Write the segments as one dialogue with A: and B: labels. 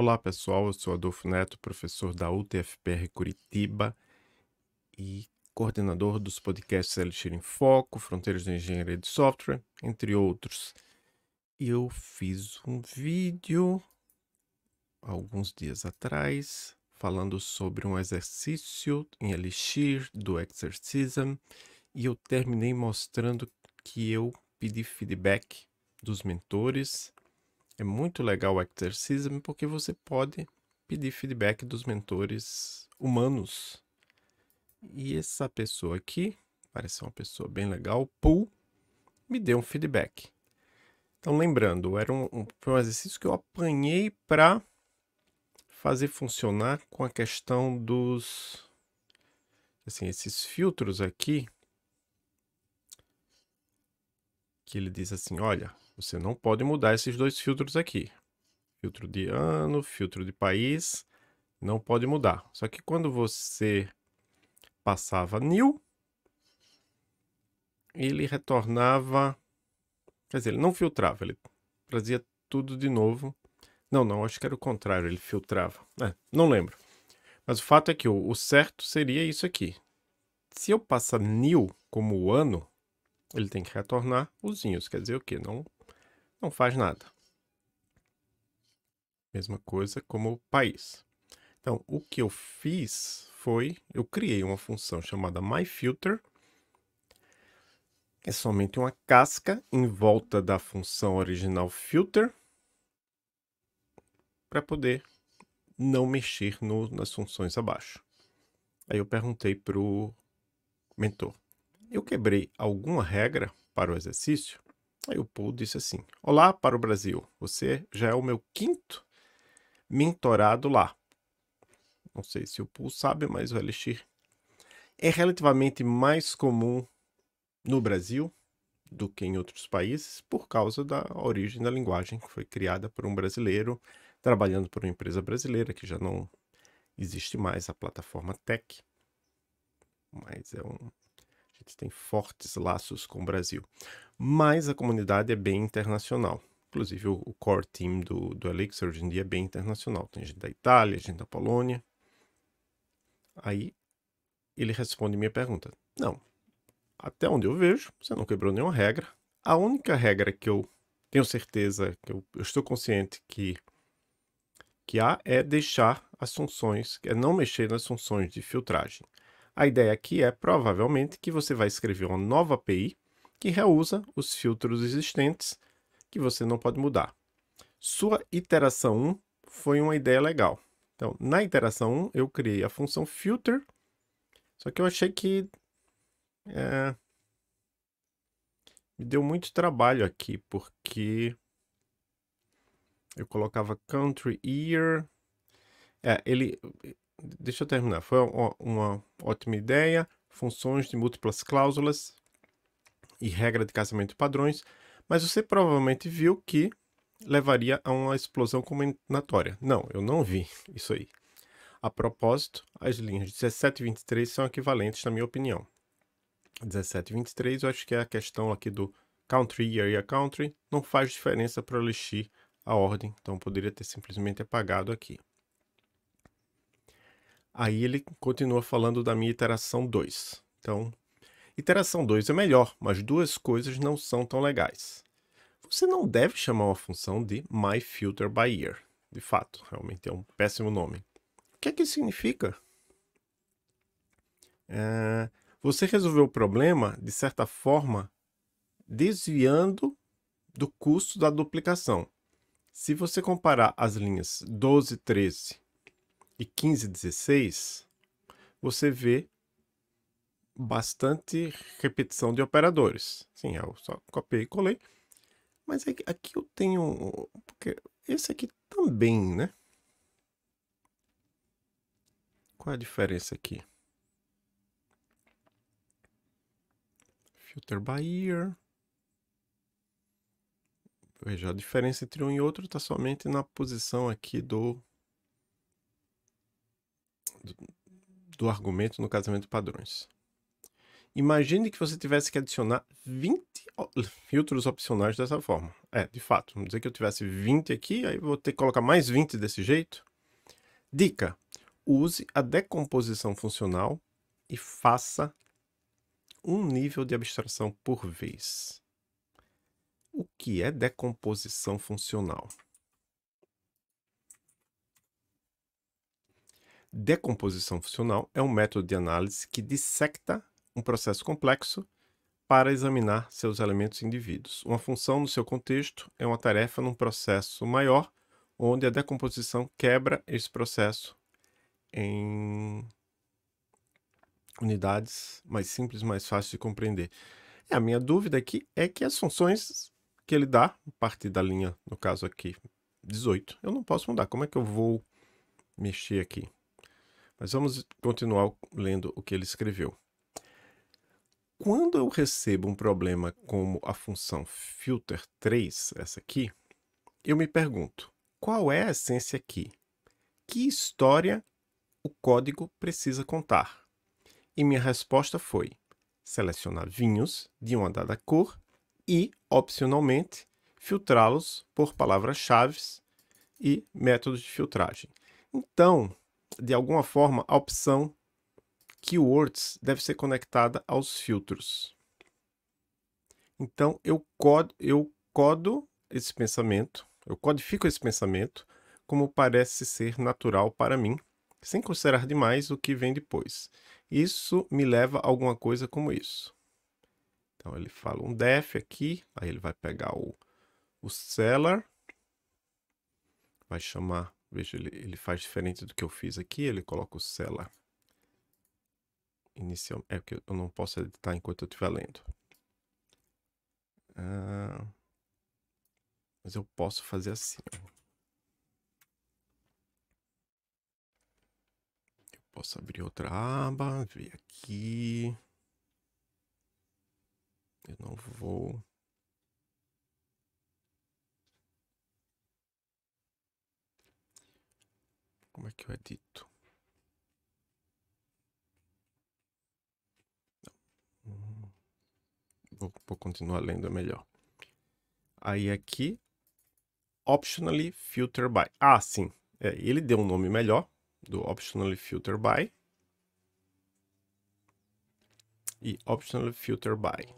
A: Olá pessoal, eu sou Adolfo Neto, professor da UTFPR Curitiba e coordenador dos podcasts Elixir em Foco, Fronteiras da Engenharia de Software, entre outros. E eu fiz um vídeo alguns dias atrás falando sobre um exercício em Elixir do Exercism e eu terminei mostrando que eu pedi feedback dos mentores é muito legal o Exercism porque você pode pedir feedback dos mentores humanos. E essa pessoa aqui, parece uma pessoa bem legal, pull, me deu um feedback. Então, lembrando, era um, um, foi um exercício que eu apanhei para fazer funcionar com a questão dos... Assim, esses filtros aqui, que ele diz assim: olha, você não pode mudar esses dois filtros aqui. Filtro de ano, filtro de país, não pode mudar. Só que quando você passava new, ele retornava. Quer dizer, ele não filtrava, ele trazia tudo de novo. Não, não, acho que era o contrário, ele filtrava. É, não lembro. Mas o fato é que o, o certo seria isso aqui. Se eu passar new como ano, ele tem que retornar os quer dizer o que? Não, não faz nada. Mesma coisa como o país. Então, o que eu fiz foi, eu criei uma função chamada myFilter, é somente uma casca em volta da função original filter, para poder não mexer no, nas funções abaixo. Aí eu perguntei para o mentor, eu quebrei alguma regra para o exercício? Aí o Paul disse assim: Olá para o Brasil, você já é o meu quinto mentorado lá. Não sei se o Paul sabe, mas o Elixir é relativamente mais comum no Brasil do que em outros países por causa da origem da linguagem que foi criada por um brasileiro trabalhando por uma empresa brasileira que já não existe mais a plataforma Tech, mas é um gente tem fortes laços com o Brasil. Mas a comunidade é bem internacional. Inclusive, o core team do, do Elixir hoje em dia é bem internacional. Tem gente da Itália, gente da Polônia. Aí ele responde minha pergunta: Não, até onde eu vejo, você não quebrou nenhuma regra. A única regra que eu tenho certeza, que eu, eu estou consciente que, que há, é deixar as funções, é não mexer nas funções de filtragem. A ideia aqui é, provavelmente, que você vai escrever uma nova API que reusa os filtros existentes que você não pode mudar. Sua iteração 1 foi uma ideia legal. Então, na iteração 1, eu criei a função filter, só que eu achei que é, me deu muito trabalho aqui, porque eu colocava country year, é, ele, deixa eu terminar. Foi uma, ótima ideia. Funções de múltiplas cláusulas e regra de casamento padrões, mas você provavelmente viu que levaria a uma explosão combinatória. Não, eu não vi isso aí. A propósito, as linhas 17 e 23 são equivalentes, na minha opinião. 17 e 23, eu acho que é a questão aqui do country, e a country. Não faz diferença para eu elixir a ordem, então poderia ter simplesmente apagado aqui. Aí ele continua falando da minha iteração 2. Então, iteração 2 é melhor, mas duas coisas não são tão legais. Você não deve chamar uma função de myFilterByEar. De fato, realmente é um péssimo nome. O que é que significa? É, você resolveu o problema, de certa forma, desviando do custo da duplicação. Se você comparar as linhas 12 e 13 e 15, 16, você vê bastante repetição de operadores. Sim, eu só copiei e colei. Mas é aqui eu tenho... Porque esse aqui também, né? Qual é a diferença aqui? Filter by ear. Veja, a diferença entre um e outro está somente na posição aqui do do, argumento no casamento de padrões. Imagine que você tivesse que adicionar 20 filtros opcionais dessa forma. É, de fato, vamos dizer que eu tivesse 20 aqui, aí vou ter que colocar mais 20 desse jeito. Dica: use a decomposição funcional e faça um nível de abstração por vez. O que é decomposição funcional? Decomposição funcional é um método de análise que dissecta um processo complexo para examinar seus elementos indivíduos. Uma função no seu contexto é uma tarefa num processo maior, onde a decomposição quebra esse processo em unidades mais simples, mais fáceis de compreender. E a minha dúvida aqui é que as funções que ele dá, a partir da linha, no caso aqui, 18, eu não posso mudar. Como é que eu vou mexer aqui? Mas vamos continuar lendo o que ele escreveu. Quando eu recebo um problema como a função filter 3, essa aqui, eu me pergunto: qual é a essência aqui? Que história o código precisa contar? E minha resposta foi: selecionar vinhos de uma dada cor e, opcionalmente, filtrá-los por palavras-chave e métodos de filtragem. Então, de alguma forma, a opção Keywords deve ser conectada aos filtros. Então, eu codo, eu codo esse pensamento, eu codifico esse pensamento como parece ser natural para mim, sem considerar demais o que vem depois. Isso me leva a alguma coisa como isso. Então, ele fala um def aqui, aí ele vai pegar o, o seller, vai chamar Veja, ele, ele faz diferente do que eu fiz aqui. Ele coloca o sela inicial. É porque eu não posso editar enquanto eu estiver lendo. Ah, mas eu posso fazer assim. Eu posso abrir outra aba, ver aqui. Eu não vou Como é que eu edito? Vou, vou continuar lendo é melhor. Aí aqui, optionally filter by. Ah, sim. É, ele deu um nome melhor do optionally filter by e optionally filter by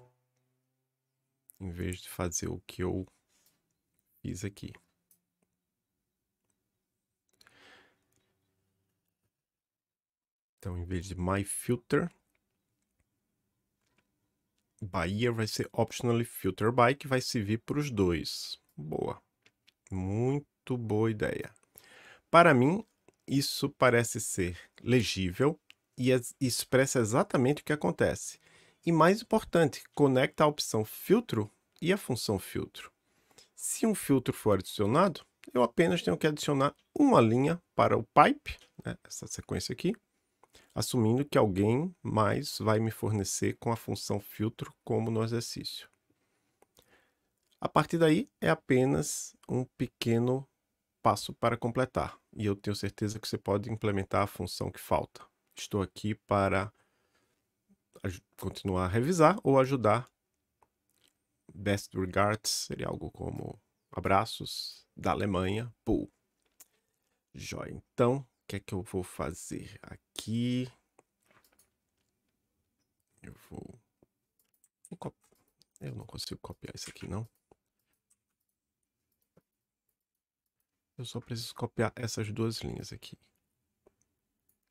A: em vez de fazer o que eu fiz aqui. Então, em vez de My Filter, Bahia vai ser Optionally Filter By, que vai servir para os dois. Boa. Muito boa ideia. Para mim, isso parece ser legível e expressa exatamente o que acontece. E mais importante, conecta a opção filtro e a função filtro. Se um filtro for adicionado, eu apenas tenho que adicionar uma linha para o pipe, né, essa sequência aqui, assumindo que alguém mais vai me fornecer com a função filtro como no exercício. A partir daí é apenas um pequeno passo para completar, e eu tenho certeza que você pode implementar a função que falta. Estou aqui para continuar a revisar ou ajudar. Best regards seria algo como abraços da Alemanha, Pool. Joia. Então, o que é que eu vou fazer aqui? Eu vou... Eu não consigo copiar isso aqui, não. Eu só preciso copiar essas duas linhas aqui.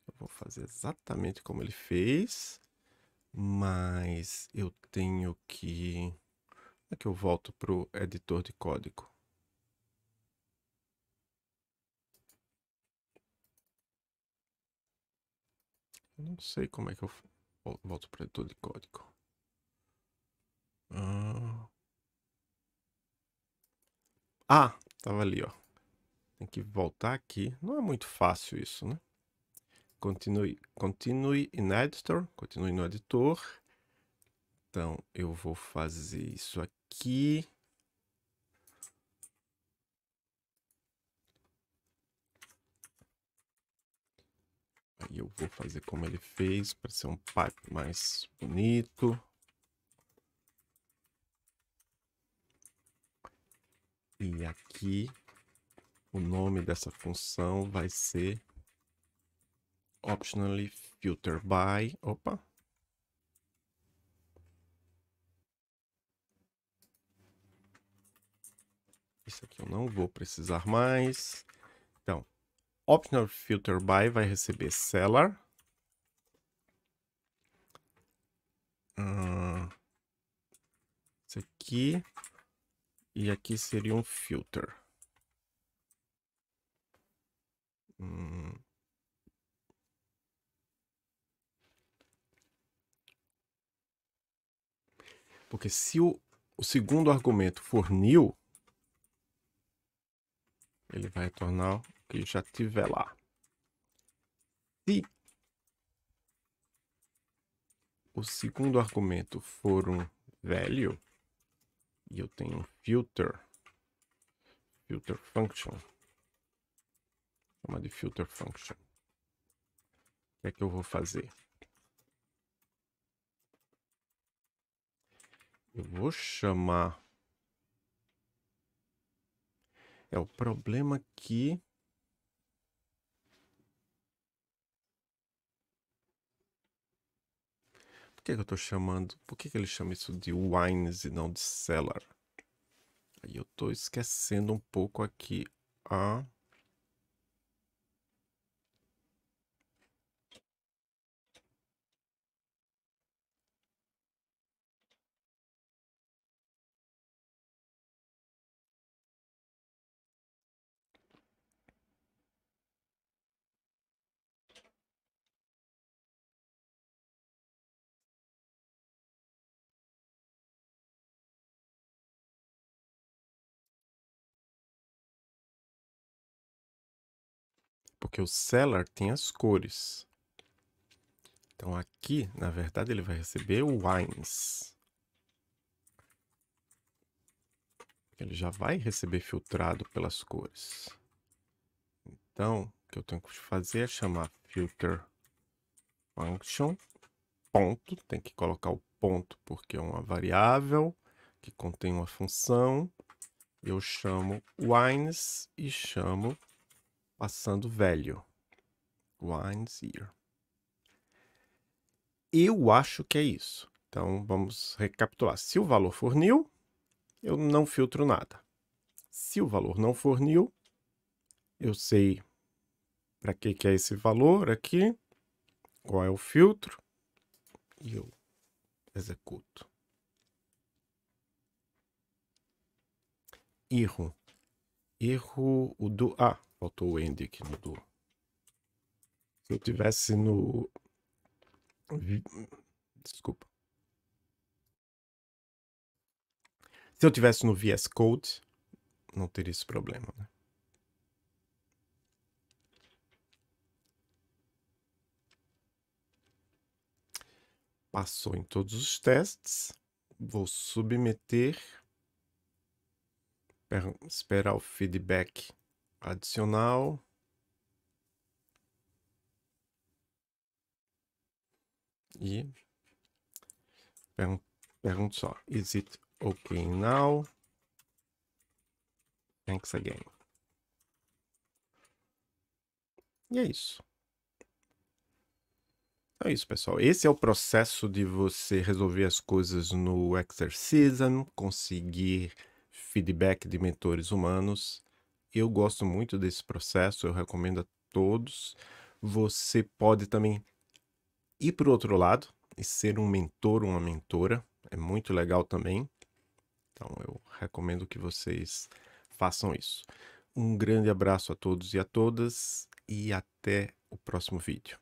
A: Eu vou fazer exatamente como ele fez. Mas eu tenho que... Como é que eu volto para o editor de código? Não sei como é que eu volto para editor de código. Ah. ah, tava ali, ó. Tem que voltar aqui. Não é muito fácil isso, né? Continue, continue in editor, continue no editor. Então eu vou fazer isso aqui. Aí eu vou fazer como ele fez, para ser um pipe mais bonito. E aqui, o nome dessa função vai ser optionally filter by, opa, Isso aqui eu não vou precisar mais. Optional filter by vai receber seller. isso ah, aqui. E aqui seria um filter. Hum. Porque se o, o segundo argumento for new, ele vai retornar que já tiver lá. Se o segundo argumento for um value, e eu tenho um filter, filter function, chama de filter function. O que é que eu vou fazer? Eu vou chamar. É o problema que Por que, é que eu estou chamando? Por que, é que ele chama isso de wines e não de cellar? Aí eu estou esquecendo um pouco aqui a ah. porque o Cellar tem as cores. Então aqui, na verdade, ele vai receber o Wines. Ele já vai receber filtrado pelas cores. Então, o que eu tenho que fazer é chamar filter function ponto, tem que colocar o ponto porque é uma variável que contém uma função. Eu chamo wines e chamo passando velho. Wines year. Eu acho que é isso. Então vamos recapitular. Se o valor for new, eu não filtro nada. Se o valor não for new, eu sei para que, que é esse valor aqui, qual é o filtro, e eu executo. Erro. Erro o do A. Ah, Faltou o end aqui no Se eu tivesse no. Desculpa. Se eu tivesse no VS Code, não teria esse problema, né? Passou em todos os testes. Vou submeter. Esperar o feedback adicional. E pergunto, só, is it okay now? Thanks again. E é isso. é isso, pessoal. Esse é o processo de você resolver as coisas no Exercism, conseguir feedback de mentores humanos eu gosto muito desse processo, eu recomendo a todos. Você pode também ir para o outro lado e ser um mentor, uma mentora. É muito legal também. Então eu recomendo que vocês façam isso. Um grande abraço a todos e a todas e até o próximo vídeo.